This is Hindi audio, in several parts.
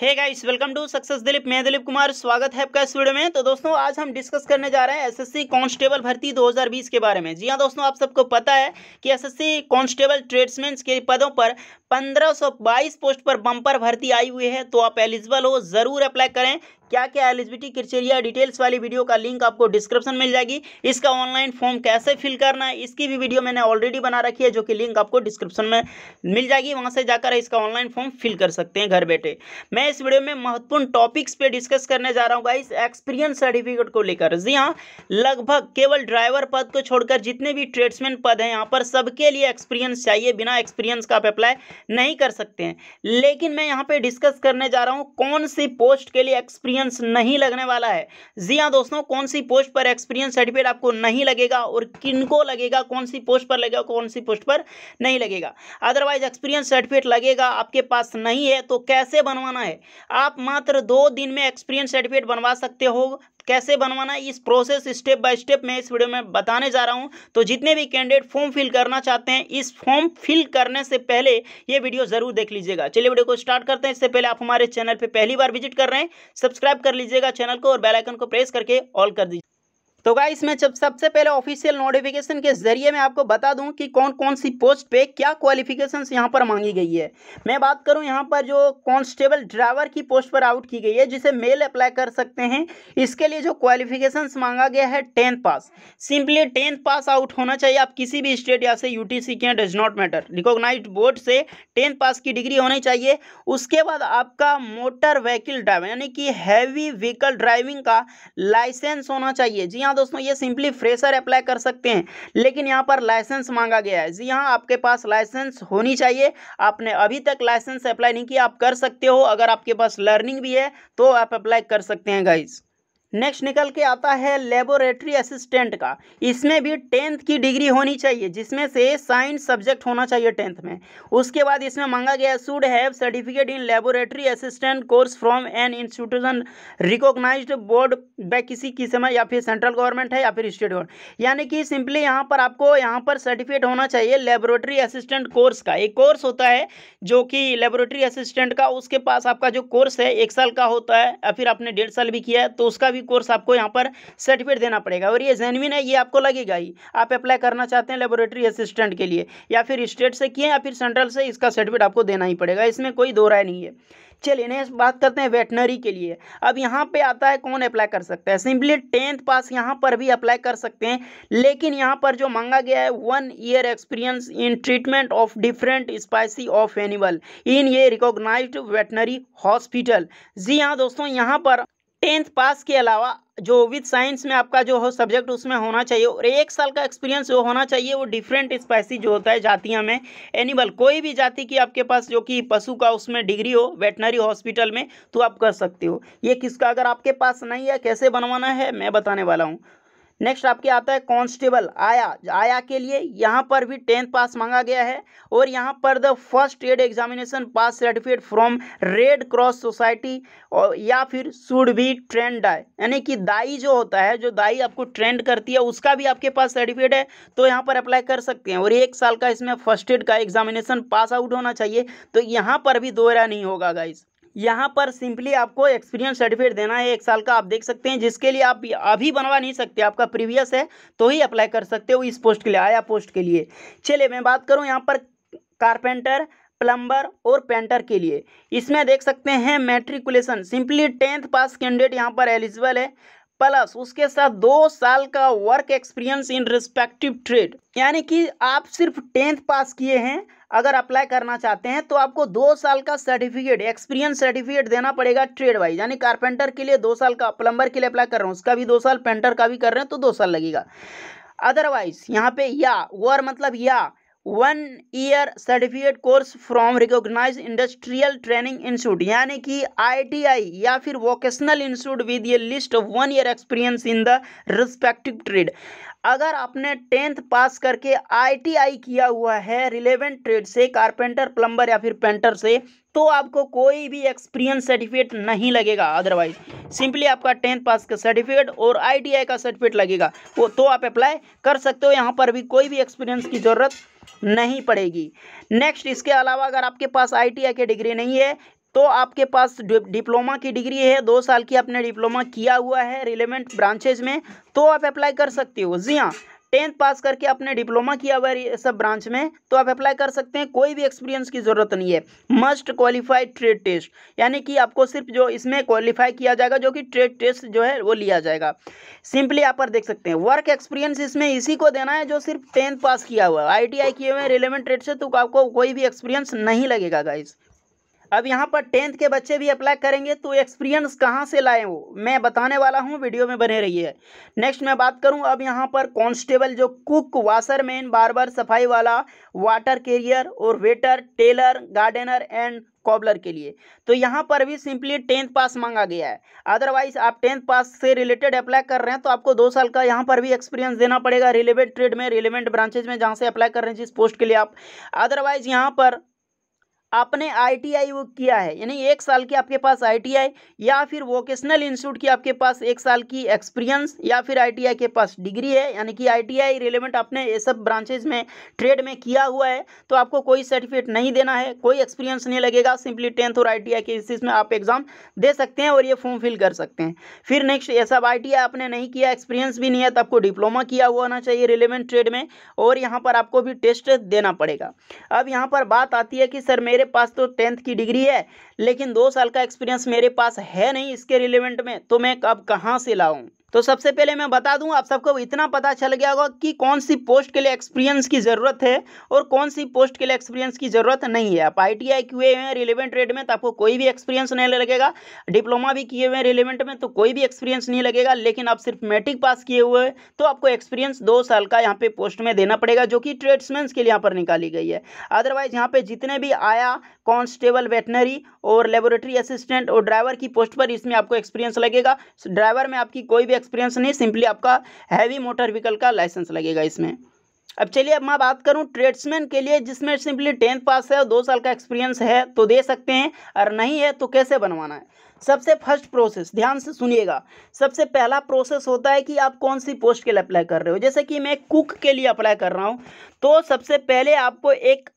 hey guys welcome to success Dilip मैं दिलीप कुमार स्वागत है आपका इस वीडियो में तो दोस्तों आज हम डिस्कस करने जा रहे हैं एसएससी कांस्टेबल भर्ती 2020 के बारे में जी हाँ दोस्तों आप सबको पता है कि एसएससी कांस्टेबल ट्रेड्समैन के पदों पर 1522 पोस्ट पर बम्पर भर्ती आई हुई है तो आप एलिजिबल हो ज़रूर अप्लाई करें क्या क्या एलिजिबिलिटी क्रिटेरिया डिटेल्स वाली वीडियो का लिंक आपको डिस्क्रिप्शन मिल जाएगी इसका ऑनलाइन फॉर्म कैसे फिल करना है इसकी भी वीडियो मैंने ऑलरेडी बना रखी है जो कि लिंक आपको डिस्क्रिप्शन में मिल जाएगी वहां से जाकर इसका ऑनलाइन फॉर्म फिल कर सकते हैं घर बैठे मैं इस वीडियो में महत्वपूर्ण टॉपिक्स पर डिस्कस करने जा रहा हूँ गाइस एक्सपीरियंस सर्टिफिकेट को लेकर जी हाँ लगभग केवल ड्राइवर पद को छोड़कर जितने भी ट्रेड्समैन पद हैं यहाँ पर सबके लिए एक्सपीरियंस चाहिए बिना एक्सपीरियंस का आप अप्लाई नहीं कर सकते हैं लेकिन मैं यहाँ पर डिस्कस करने जा रहा हूँ कौन सी पोस्ट के लिए एक्सपीरियंस एक्सपीरियंस नहीं लगने वाला है जी हाँ दोस्तों कौन सी पोस्ट पर एक्सपीरियंस सर्टिफिकेट आपको नहीं लगेगा और किन को लगेगा कौन सी पोस्ट पर लगेगा कौन सी पोस्ट पर नहीं लगेगा अदरवाइज एक्सपीरियंस सर्टिफिकेट लगेगा आपके पास नहीं है तो कैसे बनवाना है आप मात्र दो दिन में एक्सपीरियंस सर्टिफिकेट बनवा सकते हो कैसे बनवाना है इस प्रोसेस स्टेप बाय स्टेप मैं इस वीडियो में बताने जा रहा हूँ तो जितने भी कैंडिडेट फॉर्म फिल करना चाहते हैं इस फॉर्म फिल करने से पहले ये वीडियो जरूर देख लीजिएगा चलिए वीडियो को स्टार्ट करते हैं इससे पहले आप हमारे चैनल पर पहली बार विजिट कर रहे हैं सब्सक्राइब कर लीजिएगा चैनल को और बेलाइकन को प्रेस करके ऑल कर दीजिए तो गाइस मैं जब सबसे पहले ऑफिशियल नोटिफिकेशन के जरिए मैं आपको बता दूं कि कौन कौन सी पोस्ट पे क्या क्वालिफिकेशंस यहां पर मांगी गई है मैं बात करूं यहां पर जो कांस्टेबल ड्राइवर की पोस्ट पर आउट की गई है जिसे मेल अप्लाई कर सकते हैं इसके लिए जो क्वालिफिकेशंस मांगा गया है tenth pass simply tenth pass out होना चाहिए आप किसी भी स्टेट या से यू के does not matter recognise board से टेंथ पास की डिग्री होनी चाहिए उसके बाद आपका मोटर व्हीकल ड्राइवर यानी कि हैवी व्हीकल ड्राइविंग का लाइसेंस होना चाहिए जी हाँ यहाँ दोस्तों ये सिंपली फ्रेशर अप्लाई कर सकते हैं लेकिन यहाँ पर लाइसेंस मांगा गया है जी हाँ आपके पास लाइसेंस होनी चाहिए आपने अभी तक लाइसेंस अप्लाई नहीं किया आप कर सकते हो अगर आपके पास लर्निंग भी है तो आप अप्लाई कर सकते हैं गाइज़ नेक्स्ट निकल के आता है लेबोरेटरी असिस्टेंट का इसमें भी टेंथ की डिग्री होनी चाहिए जिसमें से साइंस सब्जेक्ट होना चाहिए टेंथ में उसके बाद इसमें मांगा गया should have certificate in laboratory assistant course from an institution recognise board by किसी किस्म या फिर सेंट्रल गवर्नमेंट है या फिर स्टेट गवर्नमेंट यानी कि सिंपली यहाँ पर आपको यहाँ पर सर्टिफिकेट होना चाहिए लेबोरेटरी असिस्टेंट कोर्स का एक कोर्स होता है जो कि लेबोरेटरी असिस्टेंट का उसके पास आपका जो कोर्स है एक साल का होता है या फिर आपने डेढ़ साल भी किया है तो उसका भी कोर्स आपको यहाँ पर सर्टिफिकेट देना पड़ेगा और ये जेनविन है ये आपको लगेगा ही आप अप्लाई करना चाहते हैं लेबोरेटरी असिस्टेंट के लिए या फिर स्टेट से किए या फिर सेंट्रल से इसका सर्टिफिकेट आपको देना ही पड़ेगा इसमें कोई दो राय नहीं है चलिए नेक्स्ट बात करते हैं वेटनरी के लिए अब यहाँ पे आता है कौन अप्लाई कर सकता है सिंपली टेंथ पास यहाँ पर भी अप्लाई कर सकते हैं लेकिन यहाँ पर जो मांगा गया है one year experience in treatment of different species of animal in ये रिकॉग्नाइज्ड वेटनरी हॉस्पिटल जी हाँ दोस्तों यहाँ पर टेंथ पास के अलावा जो विद साइंस में आपका जो हो सब्जेक्ट उसमें होना चाहिए और एक साल का एक्सपीरियंस जो होना चाहिए वो डिफरेंट स्पाइसी जो होता है जातियाँ में एनिमल कोई भी जाति की आपके पास जो कि पशु का उसमें डिग्री हो वेटनरी हॉस्पिटल में तो आप कर सकते हो ये किसका अगर आपके पास नहीं है कैसे बनवाना है मैं बताने वाला हूँ नेक्स्ट आपके आता है कांस्टेबल आया आया के लिए यहाँ पर भी टेंथ पास मांगा गया है और यहाँ पर the first aid examination pass certificate from red cross society और या फिर शुड भी ट्रेंड डाय यानी कि दाई जो होता है जो दाई आपको ट्रेंड करती है उसका भी आपके पास सर्टिफिकेट है तो यहाँ पर अप्लाई कर सकते हैं और एक साल का इसमें फर्स्ट एड का एग्जामिनेशन पास आउट होना चाहिए तो यहाँ पर भी दोहरा नहीं होगा गाइज़ यहाँ पर सिंपली आपको एक्सपीरियंस सर्टिफिकेट देना है एक साल का आप देख सकते हैं जिसके लिए आप अभी बनवा नहीं सकते आपका प्रीवियस है तो ही अप्लाई कर सकते हो इस पोस्ट के लिए आया पोस्ट के लिए चलिए मैं बात करूँ यहाँ पर कारपेंटर प्लम्बर और पेंटर के लिए इसमें देख सकते हैं matriculation simply tenth pass candidate यहाँ पर एलिजिबल है प्लस उसके साथ दो साल का work experience in respective trade यानी कि आप सिर्फ टेंथ पास किए हैं अगर अप्लाई करना चाहते हैं तो आपको दो साल का सर्टिफिकेट एक्सपीरियंस सर्टिफिकेट देना पड़ेगा ट्रेड वाइज यानी कारपेंटर के लिए दो साल का प्लम्बर के लिए अप्लाई कर रहा हूँ उसका भी दो साल पेंटर का भी कर रहे हैं तो दो साल लगेगा अदरवाइज यहाँ पे या वर मतलब या one year certificate course from recognise industrial training institute यानी कि आईटीआई या फिर वोकेशनल इंस्टीट्यूट विद ये list of one year experience in the respective trade अगर आपने टेंथ पास करके आईटीआई किया हुआ है रिलेवेंट ट्रेड से कारपेंटर प्लम्बर या फिर पेंटर से तो आपको कोई भी एक्सपीरियंस सर्टिफिकेट नहीं लगेगा अदरवाइज सिंपली आपका टेंथ पास का सर्टिफिकेट और आईटीआई का सर्टिफिकेट लगेगा वो तो आप अप्लाई कर सकते हो यहाँ पर भी कोई भी एक्सपीरियंस की ज़रूरत नहीं पड़ेगी नेक्स्ट इसके अलावा अगर आपके पास आई की डिग्री नहीं है तो आपके पास डिप्लोमा की डिग्री है दो साल की आपने डिप्लोमा किया हुआ है रिलेवेंट ब्रांचेज में तो आप अप्लाई कर सकते हो जी हाँ टेंथ पास करके आपने डिप्लोमा किया हुआ है सब ब्रांच में तो आप अप्लाई कर सकते हैं कोई भी एक्सपीरियंस की ज़रूरत नहीं है मस्ट क्वालिफाइड ट्रेड टेस्ट यानी कि आपको सिर्फ जो इसमें क्वालिफाई किया जाएगा जो कि ट्रेड टेस्ट जो है वो लिया जाएगा सिंपली आप पर देख सकते हैं वर्क एक्सपीरियंस इसमें इसी को देना है जो सिर्फ टेंथ पास किया हुआ है आई किए हुए रिलेवेंट ट्रेड से तो आपको कोई भी एक्सपीरियंस नहीं लगेगा गाइज़ अब यहाँ पर टेंथ के बच्चे भी अप्लाई करेंगे तो एक्सपीरियंस कहाँ से लाए वो मैं बताने वाला हूँ वीडियो में बने रहिए नेक्स्ट मैं बात करूँ अब यहाँ पर कांस्टेबल जो कुक वाशरमैन बारबर सफाई वाला वाटर कैरियर और waiter tailor gardener and cobbler के लिए तो यहाँ पर भी सिंपली टेंथ पास मांगा गया है अदरवाइज आप टेंथ पास से रिलेटेड अप्लाई कर रहे हैं तो आपको दो साल का यहाँ पर भी एक्सपीरियंस देना पड़ेगा रिलेवेंट ट्रेड में रिलेवेंट ब्रांचेज में जहाँ से अप्लाई कर रहे हैं जिस पोस्ट के लिए आप अदरवाइज यहाँ पर आपने आईटीआई वो किया है यानी एक साल की आपके पास आईटीआई या फिर वोकेशनल इंस्टीट्यूट की आपके पास एक साल की एक्सपीरियंस या फिर आईटीआई के पास डिग्री है यानी कि आईटीआई रिलेवेंट आपने ये सब ब्रांचेज में ट्रेड में किया हुआ है तो आपको कोई सर्टिफिकेट नहीं देना है कोई एक्सपीरियंस नहीं लगेगा सिंपली टेंथ और आई के बेसिस में आप एग्जाम दे सकते हैं और ये फॉर्म फिल कर सकते हैं फिर नेक्स्ट ये सब आई आपने नहीं किया एक्सपीरियंस भी नहीं है तो आपको डिप्लोमा किया हुआ होना चाहिए रिलेवेंट ट्रेड में और यहाँ पर आपको भी टेस्ट देना पड़ेगा अब यहाँ पर बात आती है कि सर मेरे मेरे पास तो टेंथ की डिग्री है लेकिन दो साल का एक्सपीरियंस मेरे पास है नहीं इसके रिलेवेंट में तो मैं अब कहाँ से लाऊँ तो सबसे पहले मैं बता दूं आप सबको इतना पता चल गया होगा कि कौन सी पोस्ट के लिए एक्सपीरियंस की ज़रूरत है और कौन सी पोस्ट के लिए एक्सपीरियंस की ज़रूरत नहीं है आप आई टी आई किए हुए हैं रिलेवेंट रेड में तो आपको कोई भी एक्सपीरियंस नहीं लगेगा डिप्लोमा भी किए हुए हैं रिलेवेंट में तो कोई भी एक्सपीरियंस नहीं लगेगा लेकिन आप सिर्फ मैट्रिक पास किए हुए हैं तो आपको एक्सपीरियंस दो साल का यहाँ पे पोस्ट में देना पड़ेगा जो कि ट्रेड्समैन के लिए यहाँ पर निकाली गई है अदरवाइज यहाँ पे जितने भी आया कॉन्स्टेबल वेटनरी और लेबोरेटरी असिस्टेंट और ड्राइवर की पोस्ट पर इसमें आपको एक्सपीरियंस लगेगा ड्राइवर में आपकी कोई भी एक्सपीरियंस नहीं सिंपली आपका हैवी मोटर व्हीकल का लाइसेंस लगेगा इसमें अब चलिए अब मैं बात करूं ट्रेड्समैन के लिए जिसमें सिंपली टेंथ पास है और दो साल का एक्सपीरियंस है तो दे सकते हैं और नहीं है तो कैसे बनवाना है सबसे फर्स्ट प्रोसेस ध्यान से सुनिएगा सबसे पहला प्रोसेस होता है कि आप कौन सी पोस्ट के लिए अप्लाई कर रहे हो जैसे कि मैं कुक के लिए अप्लाई कर रहा हूँ तो सबसे पहले आपको एक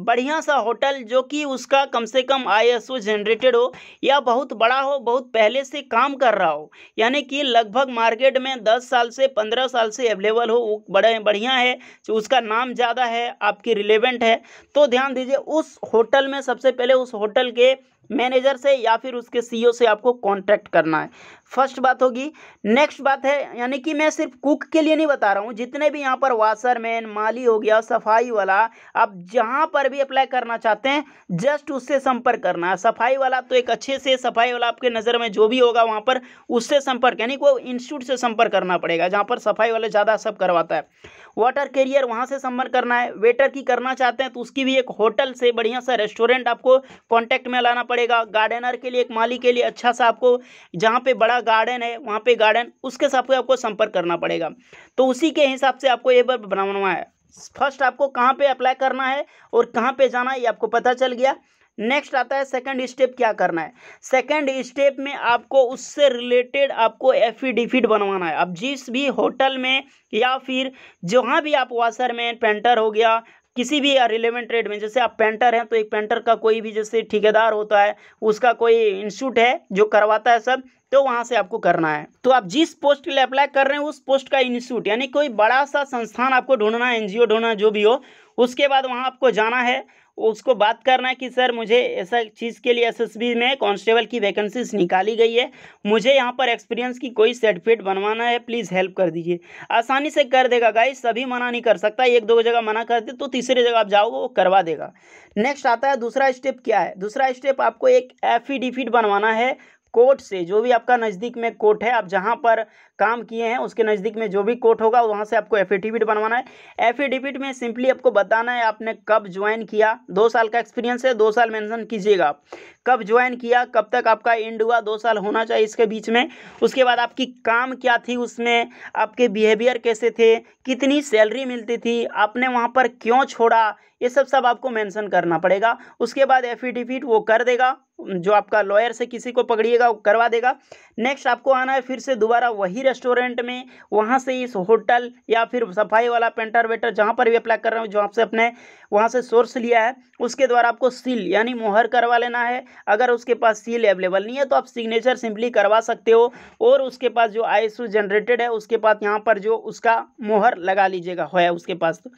बढ़िया सा होटल जो कि उसका कम से कम आई जनरेटेड हो या बहुत बड़ा हो बहुत पहले से काम कर रहा हो यानी कि लगभग मार्केट में 10 साल से 15 साल से अवेलेबल हो वो बड़े बढ़िया है जो उसका नाम ज़्यादा है आपकी रिलेवेंट है तो ध्यान दीजिए उस होटल में सबसे पहले उस होटल के मैनेजर से या फिर उसके सीईओ e से आपको कांटेक्ट करना है फर्स्ट बात होगी नेक्स्ट बात है यानी कि मैं सिर्फ कुक के लिए नहीं बता रहा हूँ जितने भी यहाँ पर वाशरमैन माली हो गया सफाई वाला आप जहाँ पर भी अप्लाई करना चाहते हैं जस्ट उससे संपर्क करना है सफाई वाला तो एक अच्छे से सफाई वाला आपके नज़र में जो भी होगा वहाँ पर उससे संपर्क यानी कि वो इंस्टीट्यूट से संपर्क करना पड़ेगा जहाँ पर सफाई वाले ज़्यादा सब करवाता है वाटर कैरियर वहाँ से संपर्क करना है वेटर की करना चाहते हैं तो उसकी भी एक होटल से बढ़िया सा रेस्टोरेंट आपको कॉन्टैक्ट में लाना पड़ेगा पड़ेगा गार्डनर के लिए एक माली के लिए अच्छा सा आपको जहाँ पे बड़ा गार्डन है वहाँ पे गार्डन उसके हिसाब से आपको संपर्क करना पड़ेगा तो उसी के हिसाब से आपको ये बार बनाना है फर्स्ट आपको कहाँ पे अप्लाई करना है और कहाँ पे जाना है ये आपको पता चल गया नेक्स्ट आता है सेकंड स्टेप क्या करना है सेकंड स्टेप में आपको उससे रिलेटेड आपको एफिडिफिट बनवाना है अब जिस भी होटल में या फिर जहाँ भी आप वाशरमैन पेंटर हो गया किसी भी रिलेवेंट ट्रेड में जैसे आप पेंटर हैं तो एक पेंटर का कोई भी जैसे ठेकेदार होता है उसका कोई इंस्टीट्यूट है जो करवाता है सब तो वहाँ से आपको करना है तो आप जिस पोस्ट के लिए अप्लाई कर रहे हैं उस पोस्ट का इंस्टीट्यूट यानी कोई बड़ा सा संस्थान आपको ढूंढना है एनजीओ ढूंढना जो भी हो उसके बाद वहाँ आपको जाना है उसको बात करना है कि सर मुझे ऐसा चीज़ के लिए एसएसबी में कांस्टेबल की वैकेंसीज निकाली गई है मुझे यहाँ पर एक्सपीरियंस की कोई सर्टिफिकेट बनवाना है प्लीज़ हेल्प कर दीजिए आसानी से कर देगा गाइस सभी मना नहीं कर सकता एक दो जगह मना करते तो तीसरी जगह आप जाओगे वो करवा देगा नेक्स्ट आता है दूसरा स्टेप क्या है दूसरा स्टेप आपको एक एफिडिफिट बनवाना है कोर्ट से जो भी आपका नज़दीक में कोर्ट है आप जहाँ पर काम किए हैं उसके नज़दीक में जो भी कोर्ट होगा वहाँ से आपको एफिडेविट बनवाना है एफिडेविट में सिंपली आपको बताना है आपने कब ज्वाइन किया दो साल का एक्सपीरियंस है दो साल मेंशन कीजिएगा आप कब ज्वाइन किया कब तक आपका एंड हुआ दो साल होना चाहिए इसके बीच में उसके बाद आपकी काम क्या थी उसमें आपके बिहेवियर कैसे थे कितनी सैलरी मिलती थी आपने वहाँ पर क्यों छोड़ा ये सब सब आपको मेंशन करना पड़ेगा उसके बाद एफिडेविट वो कर देगा जो आपका लॉयर से किसी को पकड़िएगा वो करवा देगा नेक्स्ट आपको आना है फिर से दोबारा वही रेस्टोरेंट में वहाँ से इस होटल या फिर सफाई वाला पेंटर वेटर जहाँ पर भी अप्लाई कर रहे हो जो आपसे अपने वहाँ से सोर्स लिया है उसके द्वारा आपको सील यानी मोहर करवा लेना है अगर उसके पास सील अवेलेबल नहीं है तो आप सिग्नेचर सिंपली करवा सकते हो और उसके पास जो आई जनरेटेड है उसके पास यहाँ पर जो उसका मोहर लगा लीजिएगा हो उसके पास तो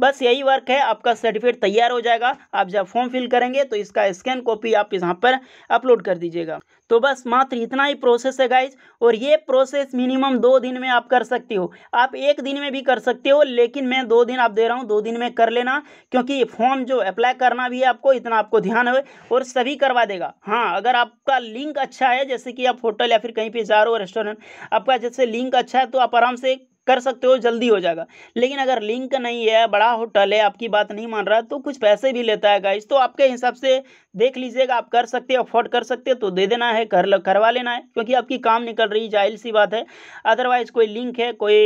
बस यही वर्क है आपका सर्टिफिकेट तैयार हो जाएगा आप जब फॉर्म फिल करेंगे तो इसका स्कैन कॉपी आप यहाँ पर पर अपलोड कर दीजिएगा तो बस मात्र इतना ही प्रोसेस है गाइज और ये प्रोसेस मिनिमम दो दिन में आप कर सकते हो आप एक दिन में भी कर सकते हो लेकिन मैं दो दिन आप दे रहा हूँ दो दिन में कर लेना क्योंकि फॉर्म जो अप्लाई करना भी है आपको इतना आपको ध्यान है और सभी करवा देगा हाँ अगर आपका लिंक अच्छा है जैसे कि आप होटल या फिर कहीं पर जा रहे हो रेस्टोरेंट आपका जैसे लिंक अच्छा है तो आप आराम से कर सकते हो जल्दी हो जाएगा लेकिन अगर लिंक नहीं है बड़ा होटल है आपकी बात नहीं मान रहा तो कुछ पैसे भी लेता है गाइस तो आपके हिसाब से देख लीजिएगा आप कर सकते हो अफोर्ड कर सकते हो तो दे देना है कर करवा लेना है क्योंकि आपकी काम निकल रही जाहिल सी बात है अदरवाइज कोई लिंक है कोई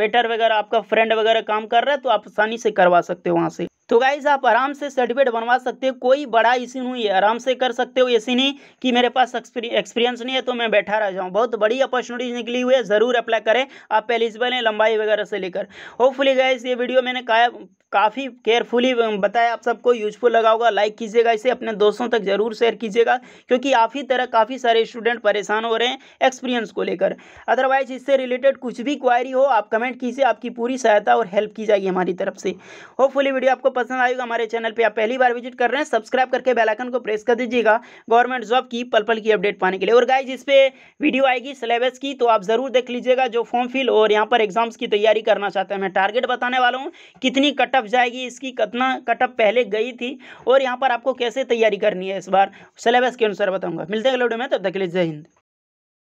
वेटर वगैरह आपका फ्रेंड वगैरह काम कर रहा है तो आप आसानी से करवा सकते हो वहाँ से तो गाइज आप आराम से सर्टिफिकेट बनवा सकते हो कोई बड़ा इश्यू नहीं है आराम से कर सकते हो ऐसी नहीं कि मेरे पास एक्सपीरियंस नहीं है तो मैं बैठा रह जाऊँ बहुत बड़ी अपॉर्चुनिटीज निकली हुई है ज़रूर अप्लाई करें आप एलिजिबल हैं लंबाई वगैरह से लेकर होपफुली गाइज ये वीडियो मैंने कहा काफ़ी केयरफुली बताया आप सबको यूजफुल लगा होगा लाइक कीजिएगा इसे अपने दोस्तों तक जरूर शेयर कीजिएगा क्योंकि आप ही तरह काफ़ी सारे स्टूडेंट परेशान हो रहे हैं एक्सपीरियंस को लेकर अदरवाइज इससे रिलेटेड कुछ भी क्वायरी हो आप कमेंट कीजिए आपकी पूरी सहायता और हेल्प की जाएगी हमारी तरफ से होपफुली वीडियो आपको पसंद आएगा हमारे चैनल पे आप पहली बार विजिट कर रहे हैं सब्सक्राइब करके बेलाइकन को प्रेस कर दीजिएगा गवर्नमेंट जॉब की पल पल की अपडेट पाने के लिए और गाइज इस पर वीडियो आएगी सिलेबस की तो आप ज़रूर देख लीजिएगा जो फॉर्म फिल और यहाँ पर एग्जाम्स की तैयारी करना चाहते हैं मैं टारगेट बताने वाला हूँ कितनी कटअप जाएगी इसकी कितना कटअप पहले गई थी और यहाँ पर आपको कैसे तैयारी करनी है इस बार सिलेबस के अनुसार बताऊँगा मिलते हैं अगले वीडियो में तब तक के लिए जय हिंद